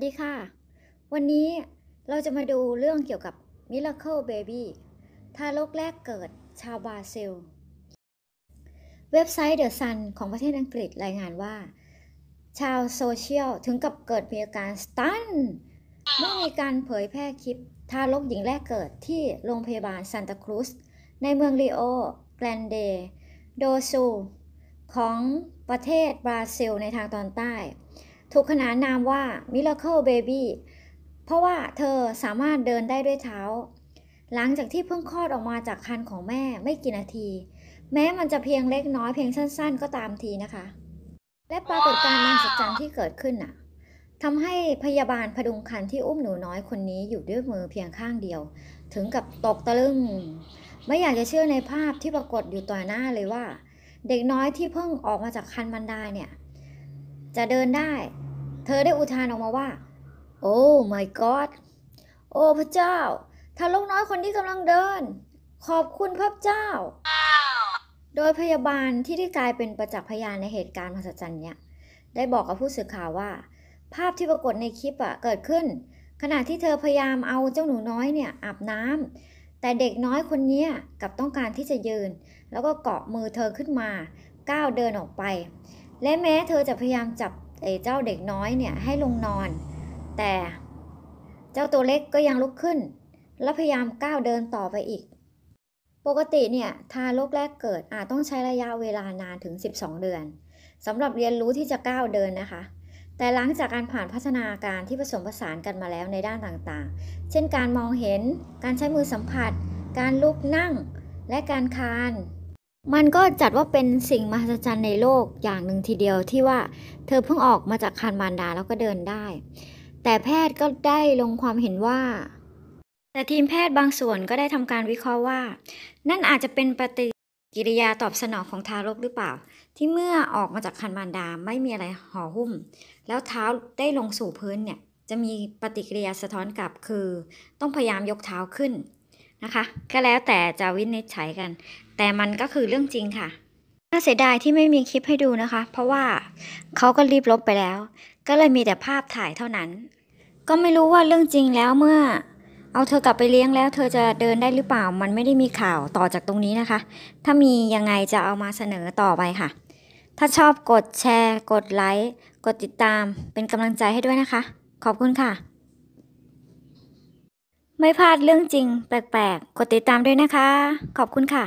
วัสดีค่ะ วันนี้เราจะมาดูเรื่องเกี่ยวกับ Miracle Baby ทารกแรกเกิดชาวบราซิล เว็บไซต์ The Sun ของประเทศอังกฤษรายงานว่าชาวโซเชียลถึงกับเกิดมีอาการสตัน เมื่อมีการเผยแพร่คลิปทารกหญิงแรกเกิดที่โรงพยาบาลซันตาครูสในเมืองริโอ แกรนเดโดซูของประเทศบราซิลในทางตอนใต้ถูกขนานนามว่า Miracle Baby เพราะว่าเธอสามารถเดินได้ด้วยเท้า หลังจากที่เพิ่งคลอดออกมาจากครรภ์ของแม่ไม่กี่นาที แม้มันจะเพียงเล็กน้อยเพียงสั้นๆก็ตามทีนะคะ และปรากฏการณ์มหัศจรรย์ที่เกิดขึ้นน่ะทำให้พยาบาลพดุงคันที่อุ้มหนูน้อยคนนี้อยู่ด้วยมือเพียงข้างเดียว ถึงกับตกตะลึง ไม่อยากจะเชื่อในภาพที่ปรากฏอยู่ต่อหน้าเลยว่า เด็กน้อยที่เพิ่งออกมาจากคันบรรดาเนี่ยจะเดินได้ เธอได้อุทานออกมาว่า โอ้ my god โอ้พระเจ้าทารกน้อยคนที่กำลังเดิน ขอบคุณพระเจ้า โดยพยาบาลที่ได้กลายเป็นประจักษ์พยานในเหตุการณ์มหัศจรรย์เนี่ยได้บอกกับผู้สื่อข่าวว่า ภาพที่ปรากฏในคลิปอะเกิดขึ้น ขณะที่เธอพยายามเอาเจ้าหนูน้อยเนี่ย อาบน้ำ แต่เด็กน้อยคนนี้กับต้องการที่จะยืน แล้วก็เกาะมือเธอขึ้นมาก้าวเดินออกไปและแม้เธอจะพยายามจับไอ้เจ้าเด็กน้อยเนี่ยให้ลงนอน แต่เจ้าตัวเล็กก็ยังลุกขึ้นและพยายามก้าวเดินต่อไปอีก ปกติเนี่ยทารกแรกเกิดอาจต้องใช้ระยะเวลานานถึง 12 เดือนสำหรับเรียนรู้ที่จะก้าวเดินนะคะ แต่หลังจากการผ่านพัฒนาการที่ผสมผสานกันมาแล้วในด้านต่างๆ เช่นการมองเห็น การใช้มือสัมผัส การลุกนั่งและการคานมันก็จัดว่าเป็นสิ่งมหัศจรรย์ในโลกอย่างหนึ่งทีเดียวที่ว่าเธอเพิ่งออกมาจากคันมารดาแล้วก็เดินได้ แต่แพทย์ก็ได้ลงความเห็นว่า แต่ทีมแพทย์บางส่วนก็ได้ทำการวิเคราะห์ว่า นั่นอาจจะเป็นปฏิกิริยาตอบสนองของทารกหรือเปล่า ที่เมื่อออกมาจากคันมารดาไม่มีอะไรห่อหุ้ม แล้วเท้าได้ลงสู่พื้นเนี่ยจะมีปฏิกิริยาสะท้อนกลับคือต้องพยายามยกเท้าขึ้นนะคะก็แล้วแต่จะวินิจฉัยกัน แต่มันก็คือเรื่องจริงค่ะน่าเสียดายที่ไม่มีคลิปให้ดูนะคะ เพราะว่าเขาก็รีบลบไปแล้ว ก็เลยมีแต่ภาพถ่ายเท่านั้น ก็ไม่รู้ว่าเรื่องจริงแล้วเมื่อเอาเธอกลับไปเลี้ยงแล้ว เธอจะเดินได้หรือเปล่า มันไม่ได้มีข่าวต่อจากตรงนี้นะคะ ถ้ามียังไงจะเอามาเสนอต่อไปค่ะ ถ้าชอบกดแชร์ กดไลค์กดติดตามเป็นกำลังใจให้ด้วยนะคะ ขอบคุณค่ะไม่พลาดเรื่องจริง แปลกๆ กดติดตามด้วยนะคะ ขอบคุณค่ะ